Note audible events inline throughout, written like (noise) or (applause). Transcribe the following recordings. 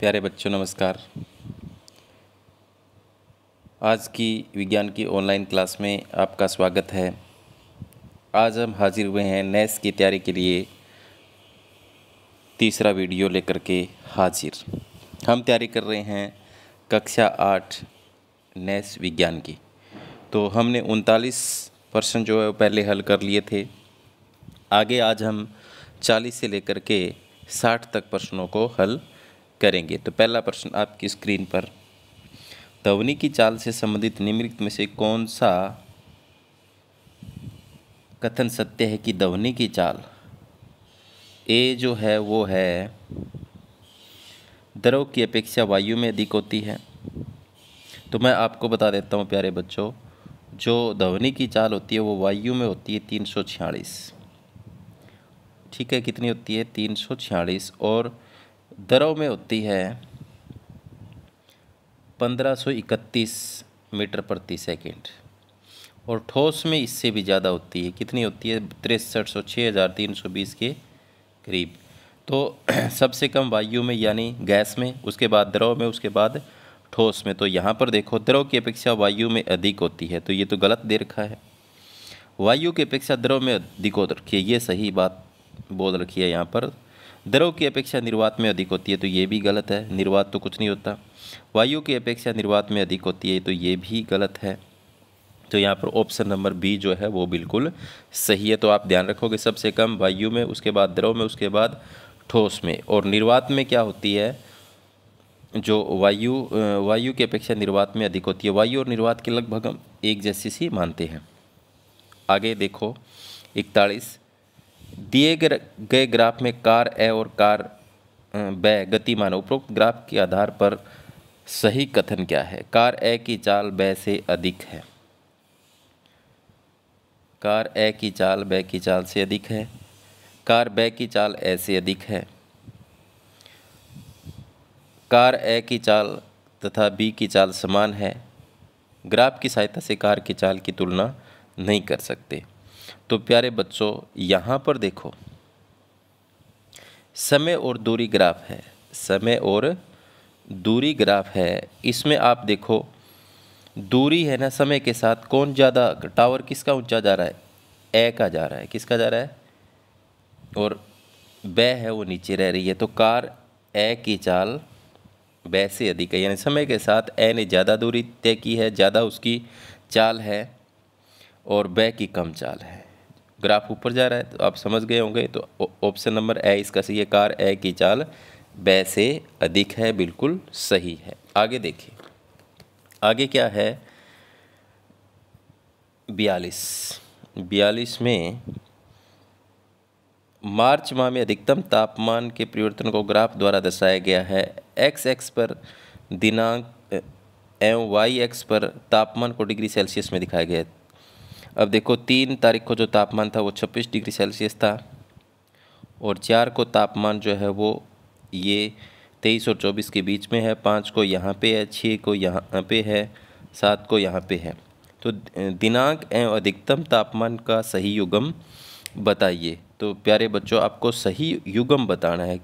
प्यारे बच्चों नमस्कार आज की विज्ञान की ऑनलाइन क्लास में आपका स्वागत है आज हम हाजिर हुए हैं नैस की तैयारी के लिए तीसरा वीडियो लेकर के हाजिर हम तैयारी कर रहे हैं कक्षा आठ नैस विज्ञान की तो हमने उनतालीस प्रश्न जो है वो पहले हल कर लिए थे आगे आज हम चालीस से लेकर के साठ तक प्रश्नों को हल करेंगे तो पहला प्रश्न आपकी स्क्रीन पर ध्वनि की चाल से संबंधित निम्नलिखित में से कौन सा कथन सत्य है कि ध्वनि की चाल ए जो है वो है द्रव की अपेक्षा वायु में अधिक होती है तो मैं आपको बता देता हूँ प्यारे बच्चों जो ध्वनि की चाल होती है वो वायु में होती है तीन सौ छियालीस ठीक है कितनी होती है तीन सौ छियालीस और द्रव में होती है 1531 मीटर प्रति सेकंड और ठोस में इससे भी ज़्यादा होती है कितनी होती है तिरसठ सौ छः हज़ार तीन सौ बीस के करीब तो (clears throat) सबसे कम वायु में यानी गैस में उसके बाद द्रव में उसके बाद ठोस में तो यहाँ पर देखो द्रव की अपेक्षा वायु में अधिक होती है तो ये तो गलत दे रखा है वायु की अपेक्षा द्रव में अधिक हो रखी है ये सही बात बोल रखी है यहाँ पर द्रव की अपेक्षा निर्वात में अधिक होती है तो ये भी गलत है निर्वात तो कुछ नहीं होता वायु की अपेक्षा निर्वात में अधिक होती है तो ये भी गलत है तो यहाँ पर ऑप्शन नंबर बी जो है वो बिल्कुल सही है तो आप ध्यान रखोगे सबसे कम वायु में उसके बाद द्रव में उसके बाद ठोस में और निर्वात में क्या होती है जो वायु वायु की अपेक्षा निर्वात में अधिक होती है वायु और निर्वात के लगभग हम एक जैसी सी मानते हैं आगे देखो इकतालीस दिए गए ग्राफ में कार ए और कार बै गतिमान उपरोक्त ग्राफ के आधार पर सही कथन क्या है कार ए की चाल बै से अधिक है कार ए की चाल बै की चाल से अधिक है कार ब की चाल ए से अधिक है कार ए की चाल तथा बी की चाल समान है ग्राफ की सहायता से कार की चाल की तुलना नहीं कर सकते तो प्यारे बच्चों यहाँ पर देखो समय और दूरी ग्राफ है समय और दूरी ग्राफ है इसमें आप देखो दूरी है ना समय के साथ कौन ज़्यादा टावर किसका ऊंचा जा रहा है ए का जा रहा है किसका जा रहा है और ब है वो नीचे रह रही है तो कार ए की चाल बै से अधिक है यानी समय के साथ ए ने ज़्यादा दूरी तय की है ज़्यादा उसकी चाल है और बै की कम चाल है ग्राफ ऊपर जा रहा है तो आप समझ गए होंगे तो ऑप्शन नंबर ए इसका सही है कार ए की चाल बै से अधिक है बिल्कुल सही है आगे देखिए आगे क्या है बयालीस बयालीस में मार्च माह में अधिकतम तापमान के परिवर्तन को ग्राफ द्वारा दर्शाया गया है एक्स एक्स पर दिनांक एवं वाई एक्स पर तापमान को डिग्री सेल्सियस में दिखाया गया है अब देखो तीन तारीख को जो तापमान था वो छब्बीस डिग्री सेल्सियस था और चार को तापमान जो है वो ये तेईस और चौबीस के बीच में है पाँच को यहाँ पे है छः को यहाँ पे है सात को यहाँ पे है तो दिनांक एवं अधिकतम तापमान का सही युगम बताइए तो प्यारे बच्चों आपको सही युगम बताना है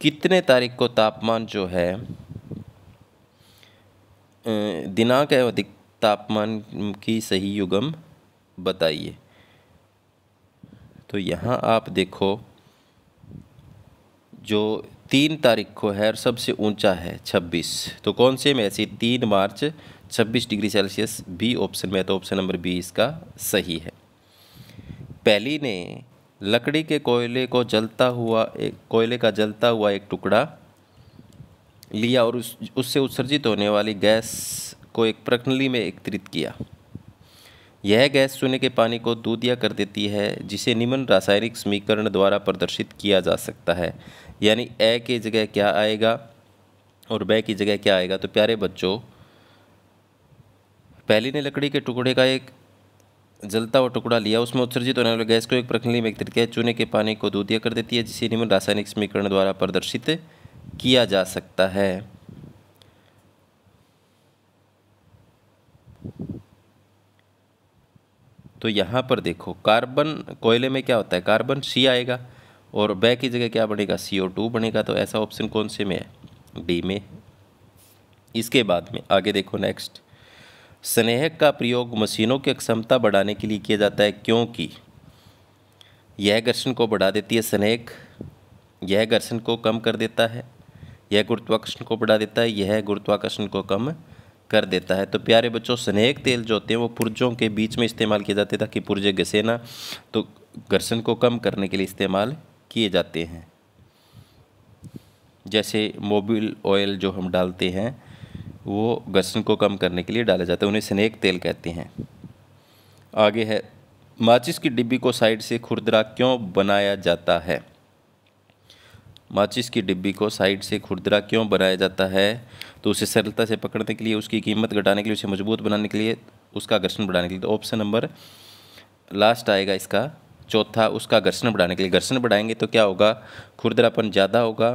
कितने तारीख को तापमान जो है दिनांक एवं अधिक तापमान की सही युगम बताइए तो यहाँ आप देखो जो तीन तारीख को है और सबसे ऊंचा है 26 तो कौन से में ऐसी तीन मार्च 26 डिग्री सेल्सियस बी ऑप्शन में तो ऑप्शन नंबर बी इसका सही है पहली ने लकड़ी के कोयले को जलता हुआ एक कोयले का जलता हुआ एक टुकड़ा लिया और उस उससे उत्सर्जित होने वाली गैस को एक प्रकनली में एकत्रित किया यह गैस चूने के पानी को दूधिया कर देती है जिसे निम्न रासायनिक समीकरण द्वारा प्रदर्शित किया जा सकता है यानी ए की जगह क्या आएगा और बे की जगह क्या आएगा तो प्यारे बच्चों पहली ने लकड़ी के टुकड़े का एक जलता हुआ टुकड़ा लिया उसमें उत्सर्जित होने वाले गैस को एक प्रखंड में एकत्रित किया चूने के पानी को दूधिया कर देती है जिसे निम्न रासायनिक समीकरण द्वारा प्रदर्शित किया जा सकता है तो यहाँ पर देखो कार्बन कोयले में क्या होता है कार्बन सी आएगा और बै की जगह क्या बनेगा सी ओ टू बनेगा तो ऐसा ऑप्शन कौन से में है डी में इसके बाद में आगे देखो नेक्स्ट स्नेहक का प्रयोग मशीनों की क्षमता बढ़ाने के लिए किया जाता है क्योंकि यह घर्षण को बढ़ा देती है स्नेहक यह घर्षण को कम कर देता है यह गुरुत्वाकर्षण को बढ़ा देता है यह गुरुत्वाकर्षण को कम कर देता है तो प्यारे बच्चों स्नेक तेल जो होते हैं वो पुर्जों के बीच में इस्तेमाल किए जाते हैं ताकि पुर्जे घसे ना तो घर्षण को कम करने के लिए इस्तेमाल किए जाते हैं जैसे मोबिल ऑयल जो हम डालते हैं वो घर्षण को कम करने के लिए डाला जाता है उन्हें स्नेक तेल कहते हैं आगे है माचिस की डिब्बी को साइड से खुरदरा क्यों बनाया जाता है माचिस की डिब्बी को साइड से खुरदरा क्यों बनाया जाता है तो उसे सरलता से पकड़ने के लिए उसकी कीमत घटाने के लिए उसे मजबूत बनाने के लिए उसका घर्षण बढ़ाने के लिए तो ऑप्शन नंबर लास्ट आएगा इसका चौथा उसका घर्षण बढ़ाने के लिए घर्षण बढ़ाएंगे तो क्या होगा खुरदरापन ज़्यादा होगा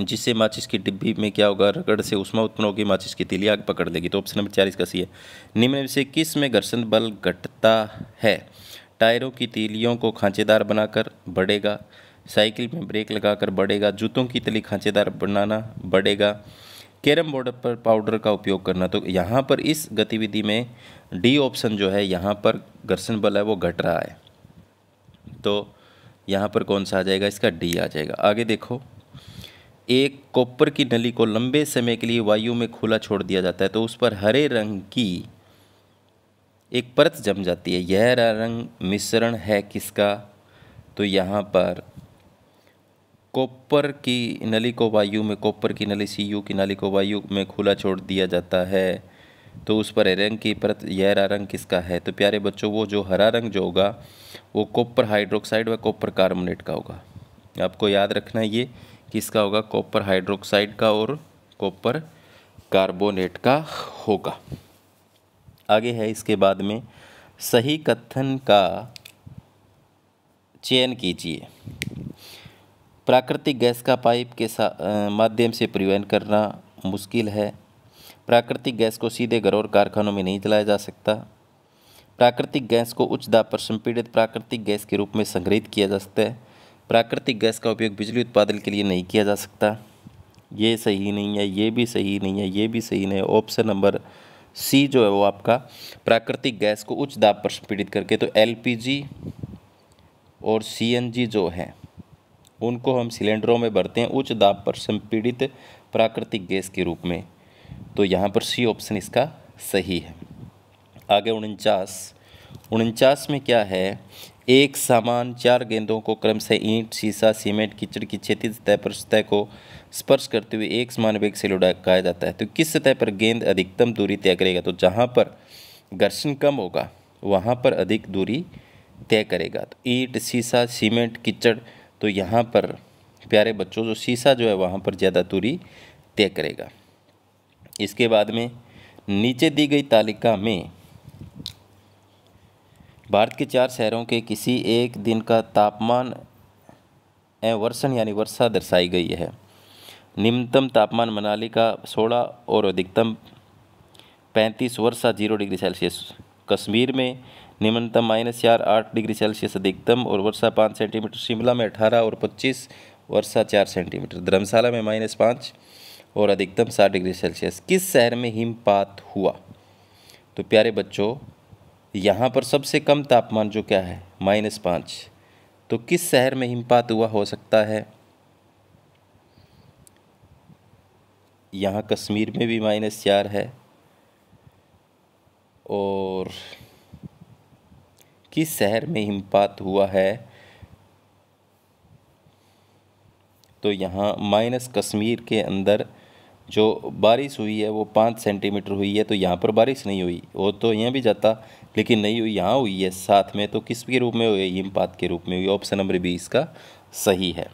जिससे माचिस की डिब्बी में क्या होगा रगड़ से उष्मा उत्पन्न होगी माचिस की तीली आग पकड़ लेगी तो ऑप्शन नंबर चार इसका सी है निम्न में से किस में घर्षण बल घटता है टायरों की तीलियों को खांचेदार बनाकर बढ़ेगा साइकिल में ब्रेक लगाकर बढ़ेगा जूतों की तली खांचेदार बनाना बढ़ेगा कैरम बोर्ड पर पाउडर का उपयोग करना तो यहाँ पर इस गतिविधि में डी ऑप्शन जो है यहाँ पर घर्षण बल है वो घट रहा है तो यहाँ पर कौन सा आ जाएगा इसका डी आ जाएगा आगे देखो एक कॉपर की नली को लंबे समय के लिए वायु में खुला छोड़ दिया जाता है तो उस पर हरे रंग की एक परत जम जाती है यह रंग मिश्रण है किसका तो यहाँ पर कॉपर की नली को वायु में कॉपर की नली सी की नली को वायु में खुला छोड़ दिया जाता है तो उस पर रंग की परत गहरा रंग किसका है तो प्यारे बच्चों वो जो हरा रंग जो होगा वो कॉपर हाइड्रोक्साइड व कॉपर कार्बोनेट का होगा आपको याद रखना ये किसका होगा कॉपर हाइड्रोक्साइड का और कॉपर कार्बोनेट का होगा आगे है इसके बाद में सही कथन का चयन कीजिए प्राकृतिक गैस का पाइप के माध्यम से परिवहन करना मुश्किल है प्राकृतिक गैस को सीधे घरों और कारखानों में नहीं जलाया जा सकता प्राकृतिक गैस को उच्च दाब पर संपीड़ित प्राकृतिक गैस के रूप में संग्रहित किया जा सकता है प्राकृतिक गैस का उपयोग बिजली उत्पादन के लिए नहीं किया जा सकता ये सही नहीं है ये भी सही नहीं है ये भी सही नहीं है ऑप्शन नंबर सी जो है वो आपका प्राकृतिक गैस को उच्च दाब पर संपीड़ित करके तो एलपीजी और सीएनजी जो है उनको हम सिलेंडरों में भरते हैं उच्च दाब पर संपीड़ित प्राकृतिक गैस के रूप में तो यहाँ पर सी ऑप्शन इसका सही है आगे उनचास उनचास में क्या है एक सामान चार गेंदों को क्रम से ईंट शीशा सीमेंट कीचड़ की क्षेत्रीय सतह पर सतह को स्पर्श करते हुए एक समान वेग से लुढ़काया जाता है तो किस सतह पर गेंद अधिकतम दूरी तय करेगा तो जहाँ पर घर्षण कम होगा वहाँ पर अधिक दूरी तय करेगा तो ईंट शीशा सीमेंट कीचड़ तो यहाँ पर प्यारे बच्चों जो शीशा जो है वहाँ पर ज़्यादा दूरी तय करेगा इसके बाद में नीचे दी गई तालिका में भारत के चार शहरों के किसी एक दिन का तापमान एवं वर्षण यानी वर्षा दर्शाई गई है निम्नतम तापमान मनाली का सोलह और अधिकतम पैंतीस वर्षा जीरो डिग्री सेल्सियस कश्मीर में निम्नतम माइनस चार आठ डिग्री सेल्सियस अधिकतम और वर्षा पाँच सेंटीमीटर शिमला में अठारह और पच्चीस वर्षा चार सेंटीमीटर धर्मशाला में माइनस पाँच और अधिकतम सात डिग्री सेल्सियस किस शहर में हिमपात हुआ तो प्यारे बच्चों यहाँ पर सबसे कम तापमान जो क्या है माइनस पाँच तो किस शहर में हिमपात हुआ हो सकता है यहाँ कश्मीर में भी माइनस चार है और किस शहर में हिमपात हुआ है तो यहाँ माइनस कश्मीर के अंदर जो बारिश हुई है वो पाँच सेंटीमीटर हुई है तो यहाँ पर बारिश नहीं हुई वो तो यहाँ भी जाता लेकिन नहीं हुई यहाँ हुई है साथ में तो किस के रूप में हुई हिमपात के रूप में हुई ऑप्शन नंबर बी इसका सही है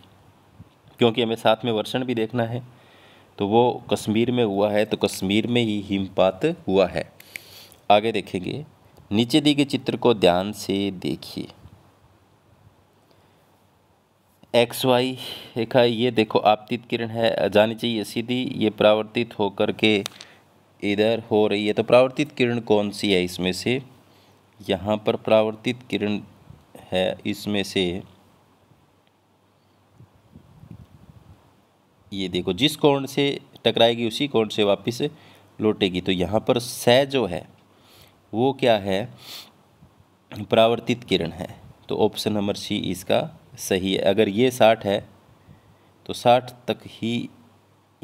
क्योंकि हमें साथ में वर्षण भी देखना है तो वो कश्मीर में हुआ है तो कश्मीर में ही हिमपात हुआ है आगे देखेंगे नीचे दिए गए चित्र को ध्यान से देखिए एक्स वाई रेखा ये देखो आपतित किरण है जानी चाहिए सीधी ये प्रावर्तित होकर के इधर हो रही है तो प्रावर्तित किरण कौन सी है इसमें से यहाँ पर प्रावर्तित किरण है इसमें से ये देखो जिस कोण से टकराएगी उसी कोण से वापस लौटेगी तो यहाँ पर सह जो है वो क्या है परावर्तित किरण है तो ऑप्शन नंबर सी इसका सही है अगर ये साठ है तो साठ तक ही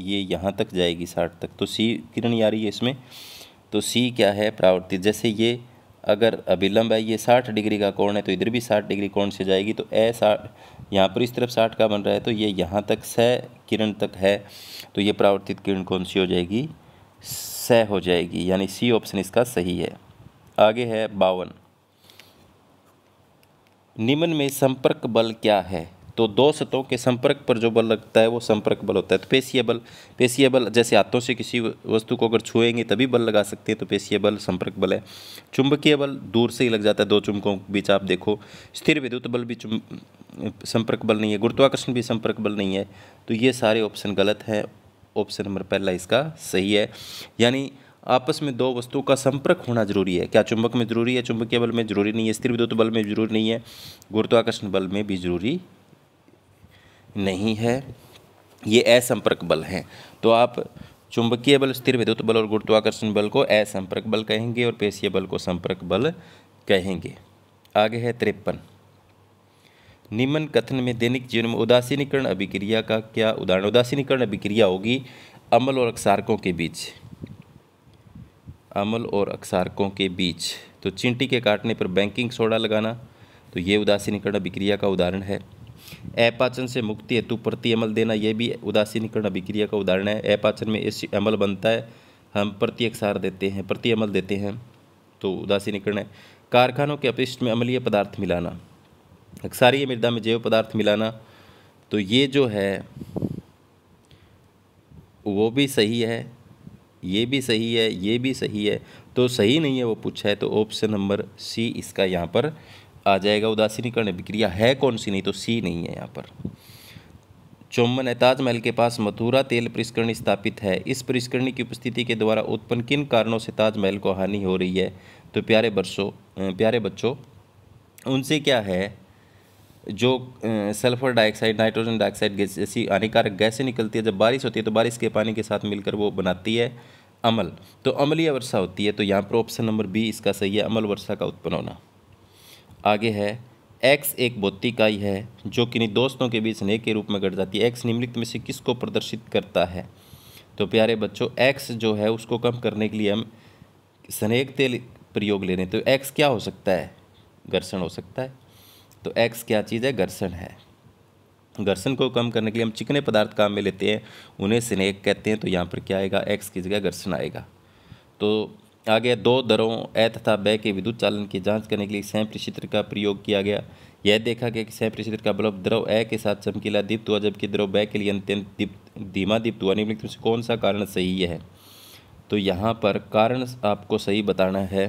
ये यहाँ तक जाएगी साठ तक तो सी किरण आ रही है इसमें तो सी क्या है प्रावर्तित जैसे ये अगर अभिलंब है ये साठ डिग्री का कोण है तो इधर भी साठ डिग्री कोण से जाएगी तो ए साठ यहाँ पर इस तरफ साठ का बन रहा है तो ये यहाँ तक स किरण तक है तो ये प्रावर्तित किरण कौन सी हो जाएगी स हो जाएगी यानी सी ऑप्शन इसका सही है आगे है बावन निम्न में संपर्क बल क्या है तो दो सतों के संपर्क पर जो बल लगता है वो संपर्क बल होता है तो पेशीय बल पेशीय बल जैसे हाथों से किसी वस्तु को अगर छुएंगे तभी बल लगा सकते हैं तो पेशीय बल संपर्क बल है चुंबकीय बल दूर से ही लग जाता है दो चुंबकों के बीच आप देखो स्थिर विद्युत बल भी चुंब संपर्क बल नहीं है गुरुत्वाकर्षण भी संपर्क बल नहीं है तो ये सारे ऑप्शन गलत हैं ऑप्शन नंबर पहला इसका सही है यानी आपस में दो वस्तुओं का संपर्क होना जरूरी है क्या चुंबक में जरूरी है चुंबकीय बल में जरूरी नहीं है स्थिर विद्युत बल में जरूरी नहीं है गुरुत्वाकर्षण बल में भी जरूरी नहीं है ये असंपर्क बल हैं तो आप चुंबकीय बल स्थिर विद्युत बल और गुरुत्वाकर्षण बल को असंपर्क बल कहेंगे और पेशीय बल को संपर्क बल कहेंगे आगे है तिरपन निम्न कथन में दैनिक जीवन में उदासीनीकरण अभिक्रिया का क्या उदाहरण उदासीनीकरण अभिक्रिया होगी अम्ल और अक्षारकों के बीच अमल और अक्सारकों के बीच तो चिंटी के काटने पर बैंकिंग सोडा लगाना तो ये उदासीनीकरण अभिक्रिया का उदाहरण है अपाचन से मुक्ति हेतु प्रति अमल देना यह भी उदासीनीकरण अभिक्रिया का उदाहरण है अपाचन में इस अमल बनता है हम प्रति अक्सार देते हैं प्रति अमल देते हैं तो उदासीनीकरण है कारखानों के अपिष्ट में अमलीय पदार्थ मिलाना अक्सारीय मृदा में जैव पदार्थ मिलाना तो ये जो है वो भी सही है ये भी सही है ये भी सही है तो सही नहीं है वो पूछा है तो ऑप्शन नंबर सी इसका यहाँ पर आ जाएगा उदासीनीकरण अभिक्रिया है कौन सी नहीं तो सी नहीं है यहाँ पर चौम्बन है ताजमहल के पास मथुरा तेल परिष्करणी स्थापित है इस परिष्करणी की उपस्थिति के द्वारा उत्पन्न किन कारणों से ताजमहल को हानि हो रही है तो प्यारे बरसों प्यारे बच्चों उनसे क्या है जो sulphur dioxide nitrogen dioxide gas जैसी हानिकारक गैसें निकलती है जब बारिश होती है तो बारिश के पानी के साथ मिलकर वो बनाती है अमल तो अमलीय वर्षा होती है तो यहाँ पर ऑप्शन नंबर बी इसका सही है अमल वर्षा का उत्पन्न होना आगे है एक्स एक का इकाई है जो किन्हीं दोस्तों के बीच स्नेह के रूप में घट जाती है एक्स निम्नलिखित में से किसको प्रदर्शित करता है तो प्यारे बच्चों एक्स जो है उसको कम करने के लिए हम स्नेह तेल प्रयोग ले रहे हैं तो एक्स क्या हो सकता है घर्षण हो सकता है तो एक्स क्या चीज़ है घर्षण है घर्षण को कम करने के लिए हम चिकने पदार्थ काम में लेते हैं उन्हें स्नेक कहते हैं तो यहाँ पर क्या आएगा एक्स की जगह घर्षण आएगा तो आगे दो दरों ए तथा बै के विद्युत चालन की जांच करने के लिए सैम प्रचित्र का प्रयोग किया गया यह देखा गया कि सैम चित्र का बल्ब द्रव ए के साथ चमकीला दीप्त हुआ जबकि द्रव बै के लिए अत्यंत दीप्त धीमा दीप्त हुआ निम्नलिखित में से कौन सा कारण सही है तो यहाँ पर कारण आपको सही बताना है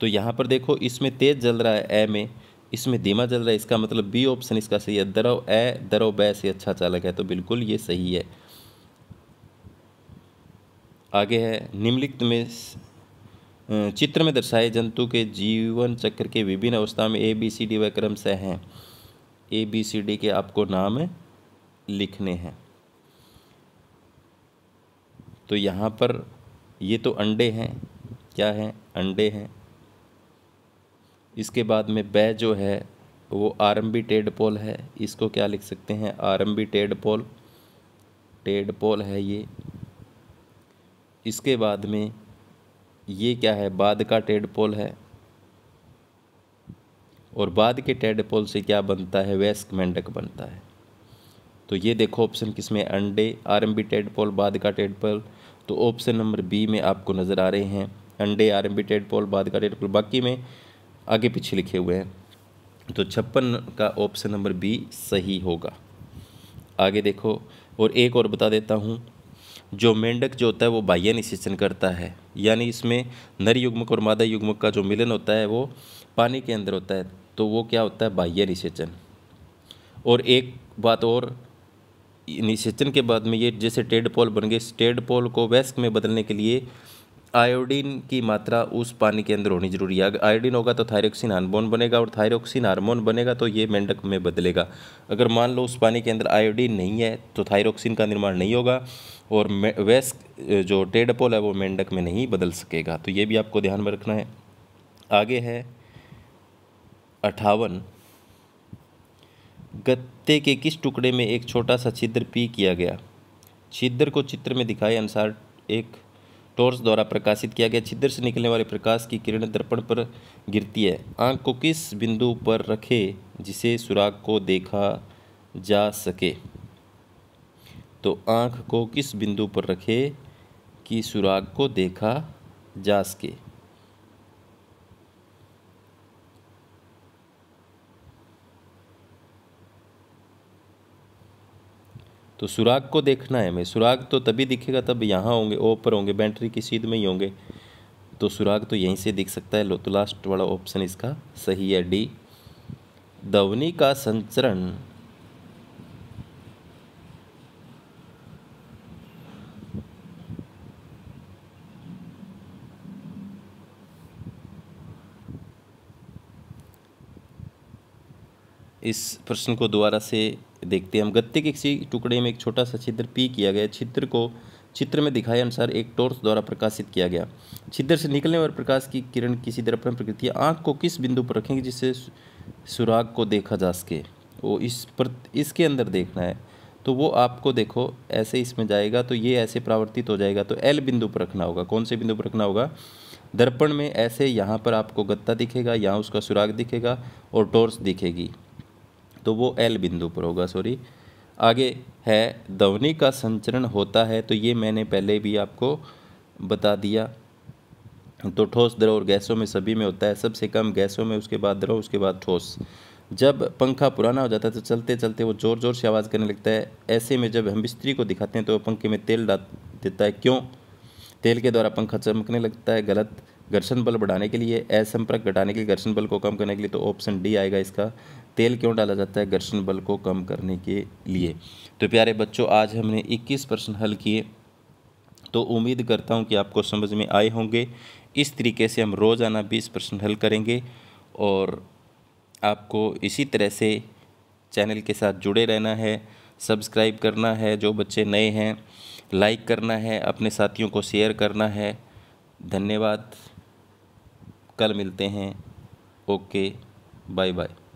तो यहाँ पर देखो इसमें तेज़ जल रहा है ए में इसमें धीमा जल रहा है इसका मतलब बी ऑप्शन इसका सही है दरो ए दरो बै से अच्छा चालक है तो बिल्कुल ये सही है आगे है निम्नलिखित में चित्र में दर्शाए जंतु के जीवन चक्र के विभिन्न अवस्था में ए बी सी डी व क्रम से हैं ए बी सी डी के आपको नाम लिखने हैं तो यहाँ पर ये तो अंडे हैं क्या हैं अंडे हैं इसके बाद में बै जो है वो आरम्बी टेड पोल है इसको क्या लिख सकते हैं आरम्बी टेड पोल टेड पोल है ये इसके बाद में ये क्या है बाद का टेड पोल है और बाद के टेड पोल से क्या बनता है वेस्क मेंढक बनता है तो ये देखो ऑप्शन किस में अंडे आरम्बी टेड पोल बाद का टेड पोल तो ऑप्शन नंबर बी में आपको नज़र आ रहे हैं अंडे आरम्बी टेड पोल बाद का टेड पोल बाकी में आगे पीछे लिखे हुए हैं तो छप्पन का ऑप्शन नंबर बी सही होगा आगे देखो और एक और बता देता हूँ जो मेंढक जो होता है वो बाह्य निषेचन करता है यानी इसमें नर युग्मक और मादा युग्मक का जो मिलन होता है वो पानी के अंदर होता है तो वो क्या होता है बाह्य निषेचन और एक बात और निषेचन के बाद में ये जैसे टेड पोल बन गए टेड पोल को वैस्क में बदलने के लिए आयोडीन की मात्रा उस पानी के अंदर होनी जरूरी है अगर आयोडीन होगा तो थायरोक्सिन हार्मोन बनेगा और थायरोक्सिन हार्मोन बनेगा तो ये मेंढक में बदलेगा अगर मान लो उस पानी के अंदर आयोडीन नहीं है तो थायरोक्सिन का निर्माण नहीं होगा और वेस्क जो टेडपोल है वो मेंढक में नहीं बदल सकेगा तो ये भी आपको ध्यान में रखना है आगे है अठावन गत्ते के किस टुकड़े में एक छोटा सा छिद्र पी किया गया छिद्र को चित्र में दिखाए अनुसार एक टोर्स द्वारा प्रकाशित किया गया छिद्र से निकलने वाले प्रकाश की किरण दर्पण पर गिरती है आंख को किस बिंदु पर रखे जिसे सुराग को देखा जा सके तो आंख को किस बिंदु पर रखे कि सुराग को देखा जा सके तो सुराग को देखना है हमें सुराग तो तभी दिखेगा तब यहाँ होंगे ऊपर होंगे बैटरी की सीध में ही होंगे तो सुराग तो यहीं से दिख सकता है तो लास्ट वाला ऑप्शन इसका सही है डी दवनी का संचरण इस प्रश्न को दोबारा से देखते हैं हम गत्ते के किसी टुकड़े में एक छोटा सा छिद्र पी किया गया छिद्र को चित्र में दिखाए अनुसार एक टोर्च द्वारा प्रकाशित किया गया छिद्र से निकलने और प्रकाश की किरण किसी दर्पण प्रकृति आँख को किस बिंदु पर रखेंगे जिससे सुराग को देखा जा सके वो इस पर इसके अंदर देखना है तो वो आपको देखो ऐसे इसमें जाएगा तो ये ऐसे प्रावर्तित हो जाएगा तो एल बिंदु पर रखना होगा कौन से बिंदु पर रखना होगा दर्पण में ऐसे यहाँ पर आपको गत्ता दिखेगा यहाँ उसका सुराग दिखेगा और टोर्च दिखेगी तो वो एल बिंदु पर होगा सॉरी आगे है ध्वनि का संचरण होता है तो ये मैंने पहले भी आपको बता दिया तो ठोस द्रव और गैसों में सभी में होता है सबसे कम गैसों में उसके बाद द्रव उसके बाद ठोस जब पंखा पुराना हो जाता है तो चलते चलते वो ज़ोर ज़ोर से आवाज़ करने लगता है ऐसे में जब हम बिस्तरी को दिखाते हैं तो पंखे में तेल डाल देता है क्यों तेल के द्वारा पंखा चमकने लगता है गलत घर्षण बल बढ़ाने के लिए असंपर्क घटाने के लिए घर्षण बल को कम करने के लिए तो ऑप्शन डी आएगा इसका तेल क्यों डाला जाता है घर्षण बल को कम करने के लिए तो प्यारे बच्चों आज हमने 21 प्रश्न हल किए तो उम्मीद करता हूँ कि आपको समझ में आए होंगे इस तरीके से हम रोज़ाना बीस प्रश्न हल करेंगे और आपको इसी तरह से चैनल के साथ जुड़े रहना है सब्सक्राइब करना है जो बच्चे नए हैं लाइक करना है अपने साथियों को शेयर करना है धन्यवाद कल मिलते हैं ओके बाय बाय